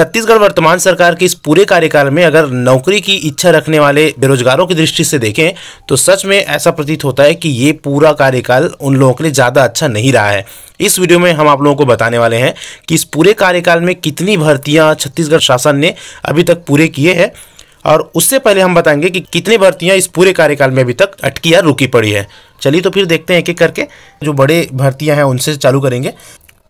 छत्तीसगढ़ वर्तमान सरकार के इस पूरे कार्यकाल में अगर नौकरी की इच्छा रखने वाले बेरोजगारों की दृष्टि से देखें तो सच में ऐसा प्रतीत होता है कि ये पूरा कार्यकाल उन लोगों के लिए ज़्यादा अच्छा नहीं रहा है इस वीडियो में हम आप लोगों को बताने वाले हैं कि इस पूरे कार्यकाल में कितनी भर्तियाँ छत्तीसगढ़ शासन ने अभी तक पूरे किए हैं और उससे पहले हम बताएंगे कि कितनी भर्तियां इस पूरे कार्यकाल में अभी तक अटकी या रुकी पड़ी है चलिए तो फिर देखते हैं एक एक करके जो बड़े भर्तियां हैं उनसे चालू करेंगे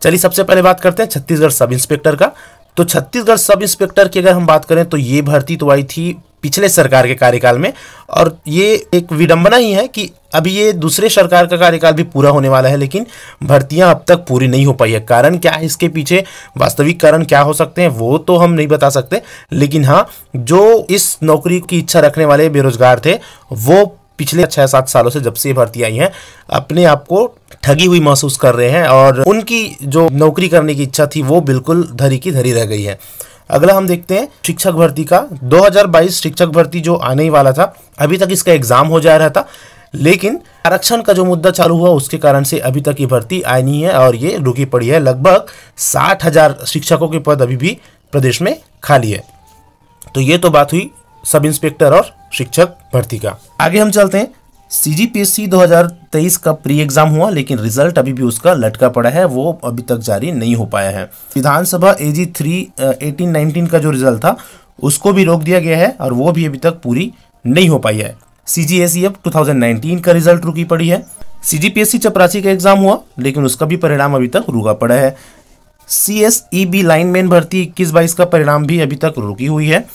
चलिए सबसे पहले बात करते हैं छत्तीसगढ़ सब इंस्पेक्टर का तो छत्तीसगढ़ सब इंस्पेक्टर की अगर हम बात करें तो ये भर्ती तो आई थी पिछले सरकार के कार्यकाल में और ये एक विडंबना ही है कि अभी ये दूसरे सरकार का कार्यकाल भी पूरा होने वाला है लेकिन भर्तियां अब तक पूरी नहीं हो पाई है कारण क्या है इसके पीछे वास्तविक कारण क्या हो सकते हैं वो तो हम नहीं बता सकते लेकिन हाँ जो इस नौकरी की इच्छा रखने वाले बेरोजगार थे वो पिछले छः सात सालों से जब से ये भर्ती आई हैं अपने आप को ठगी हुई महसूस कर रहे हैं और उनकी जो नौकरी करने की इच्छा थी वो बिल्कुल धरी की धरी रह गई है अगला हम देखते हैं शिक्षक भर्ती का 2022 शिक्षक भर्ती जो आने ही वाला था अभी तक इसका एग्जाम हो जा रहा था लेकिन आरक्षण का जो मुद्दा चालू हुआ उसके कारण से अभी तक ये भर्ती आई नहीं है और ये रुकी पड़ी है लगभग साठ हजार शिक्षकों के पद अभी भी प्रदेश में खाली है तो ये तो बात हुई सब इंस्पेक्टर और शिक्षक भर्ती का आगे हम चलते हैं सी 2023 का प्री एग्जाम हुआ लेकिन रिजल्ट अभी भी उसका लटका पड़ा है वो अभी तक जारी नहीं हो पाया है विधानसभा A G three eighteen nineteen का जो रिजल्ट था उसको भी रोक दिया गया है और वो भी अभी तक पूरी नहीं हो पाई है सी जी एस टू का रिजल्ट रुकी पड़ी है सी जी पी एस सी चपरासी का एग्जाम हुआ लेकिन उसका भी परिणाम अभी तक रुका पड़ा है C S E B lineman भर्ती इक्कीस बाईस का परिणाम भी अभी तक रुकी हुई है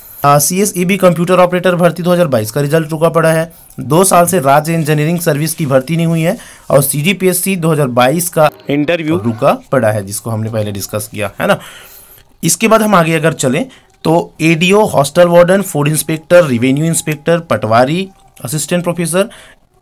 C S E B computer operator भर्ती 2022 का रिजल्ट रुका पड़ा है दो साल से राज्य इंजीनियरिंग सर्विस की भर्ती नहीं हुई है और C D P S C दो हज़ार बाईस का इंटरव्यू रुका पड़ा है जिसको हमने पहले डिस्कस किया है ना इसके बाद हम आगे अगर चलें तो A D O hostel warden food inspector revenue inspector patwari assistant professor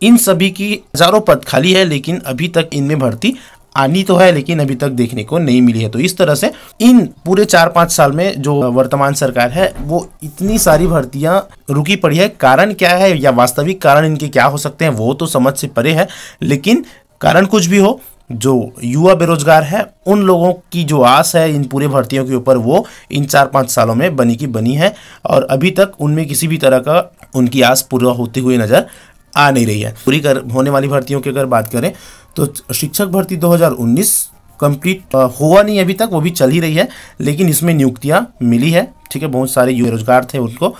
इन सभी की हजारों पद खाली है लेकिन अभी तक इनमें भर्ती आनी तो है लेकिन अभी तक देखने को नहीं मिली है तो इस तरह से इन पूरे चार पांच साल में जो वर्तमान सरकार है वो इतनी सारी भर्तियां रुकी पड़ी है कारण क्या है या वास्तविक कारण इनके क्या हो सकते हैं वो तो समझ से परे है लेकिन कारण कुछ भी हो जो युवा बेरोजगार है उन लोगों की जो आस है इन पूरे भर्तियों के ऊपर वो इन चार पाँच सालों में बनी की बनी है और अभी तक उनमें किसी भी तरह का उनकी आस पूरा होती हुई नज़र आ नहीं रही है पूरी कर होने वाली भर्तियों की अगर बात करें तो शिक्षक भर्ती 2019 कंप्लीट हुआ नहीं अभी तक वो भी चल ही रही है लेकिन इसमें नियुक्तियाँ मिली है ठीक है बहुत सारे बेरोजगार थे उनको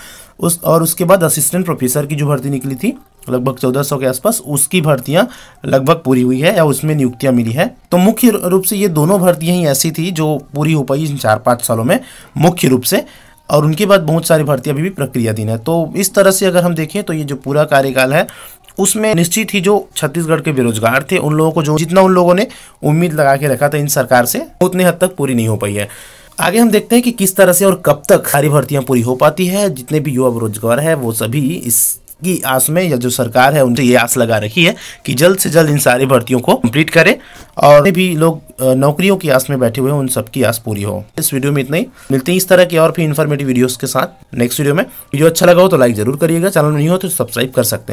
उस और उसके बाद असिस्टेंट प्रोफेसर की जो भर्ती निकली थी लगभग चौदह सौ के आसपास उसकी भर्तियां लगभग पूरी हुई है या उसमें नियुक्तियां मिली है तो मुख्य रूप से ये दोनों भर्तियां ही ऐसी थी जो पूरी हो पाई इन चार पाँच सालों में मुख्य रूप से और उनके बाद बहुत सारी भर्ती अभी भी प्रक्रियाधीन है तो इस तरह से अगर हम देखें तो ये जो पूरा कार्यकाल है उसमें निश्चित ही जो छत्तीसगढ़ के बेरोजगार थे उन लोगों को जो जितना उन लोगों ने उम्मीद लगा के रखा था इन सरकार से उतने हद तक पूरी नहीं हो पाई है आगे हम देखते हैं कि किस तरह से और कब तक सारी भर्तियां पूरी हो पाती है जितने भी युवा बेरोजगार है वो सभी इस की आस में या जो सरकार है उनसे ये आस लगा रखी है कि जल्द से जल्द इन सारी भर्तियों को कंप्लीट करें और भी लोग नौकरियों की आस में बैठे हुए हैं उन सबकी आस पूरी हो इस वीडियो में इतना ही मिलते हैं इस तरह के और भी इन्फॉर्मेटिव वीडियोस के साथ नेक्स्ट वीडियो में वीडियो अच्छा लगा हो तो लाइक जरूर करिएगा चैनल नहीं हो तो सब्सक्राइब कर सकते हैं